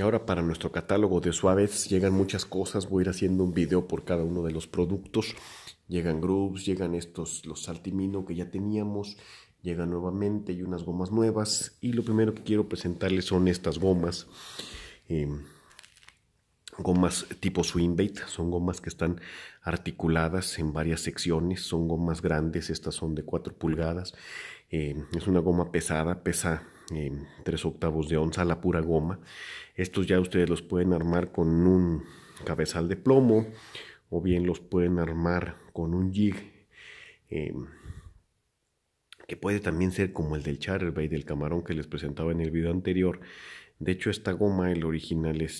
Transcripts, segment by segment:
Y ahora para nuestro catálogo de suaves llegan muchas cosas, voy a ir haciendo un video por cada uno de los productos. Llegan grooves, llegan estos, los saltimino que ya teníamos, llegan nuevamente y unas gomas nuevas. Y lo primero que quiero presentarles son estas gomas. Em, gomas tipo swimbait, son gomas que están articuladas en varias secciones, son gomas grandes, estas son de 4 pulgadas, eh, es una goma pesada, pesa 3 eh, octavos de onza la pura goma, estos ya ustedes los pueden armar con un cabezal de plomo o bien los pueden armar con un jig eh, que puede también ser como el del bay del camarón que les presentaba en el video anterior de hecho, esta goma, el original es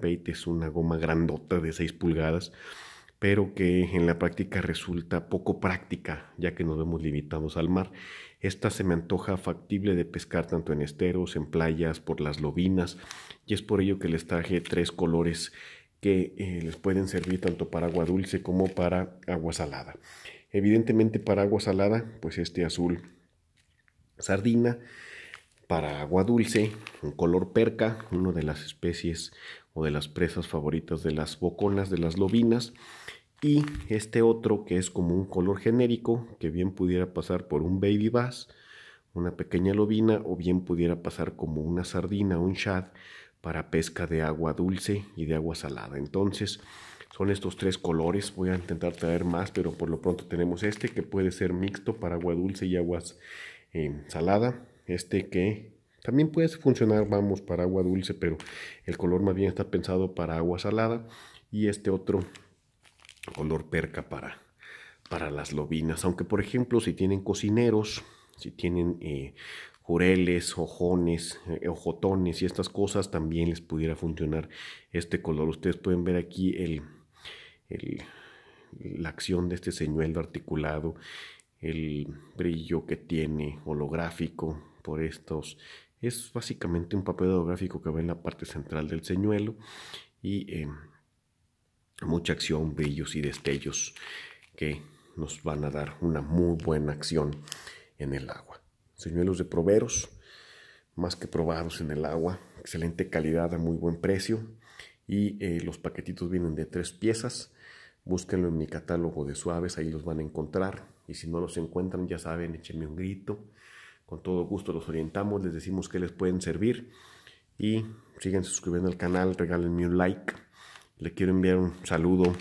Bait, es una goma grandota de 6 pulgadas, pero que en la práctica resulta poco práctica, ya que nos vemos limitados al mar. Esta se me antoja factible de pescar tanto en esteros, en playas, por las lobinas, y es por ello que les traje tres colores que eh, les pueden servir tanto para agua dulce como para agua salada. Evidentemente para agua salada, pues este azul sardina, para agua dulce, un color perca, una de las especies o de las presas favoritas de las boconas, de las lobinas, y este otro que es como un color genérico, que bien pudiera pasar por un baby bass, una pequeña lobina, o bien pudiera pasar como una sardina, un shad, para pesca de agua dulce y de agua salada. Entonces, son estos tres colores. Voy a intentar traer más, pero por lo pronto tenemos este que puede ser mixto para agua dulce y aguas eh, salada este que también puede funcionar, vamos, para agua dulce, pero el color más bien está pensado para agua salada. Y este otro color perca para, para las lobinas. Aunque, por ejemplo, si tienen cocineros, si tienen eh, jureles, ojones, eh, ojotones y estas cosas, también les pudiera funcionar este color. Ustedes pueden ver aquí la acción de este señuelo articulado, el brillo que tiene holográfico, por estos. Es básicamente un papel gráfico que va en la parte central del señuelo y em, mucha acción, brillos y destellos que nos van a dar una muy buena acción en el agua. Señuelos de proveros, más que probados en el agua, excelente calidad a muy buen precio y eh, los paquetitos vienen de tres piezas. Búsquenlo en mi catálogo de suaves, ahí los van a encontrar. Y si no los encuentran, ya saben, échenme un grito. Con todo gusto los orientamos, les decimos que les pueden servir y sigan suscribiendo al canal, regálenme un like. Le quiero enviar un saludo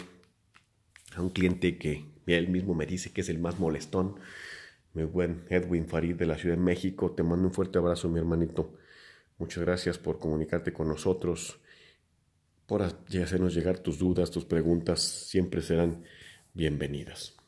a un cliente que él mismo me dice que es el más molestón. Mi buen Edwin Farid de la Ciudad de México. Te mando un fuerte abrazo, mi hermanito. Muchas gracias por comunicarte con nosotros, por hacernos llegar tus dudas, tus preguntas. Siempre serán bienvenidas.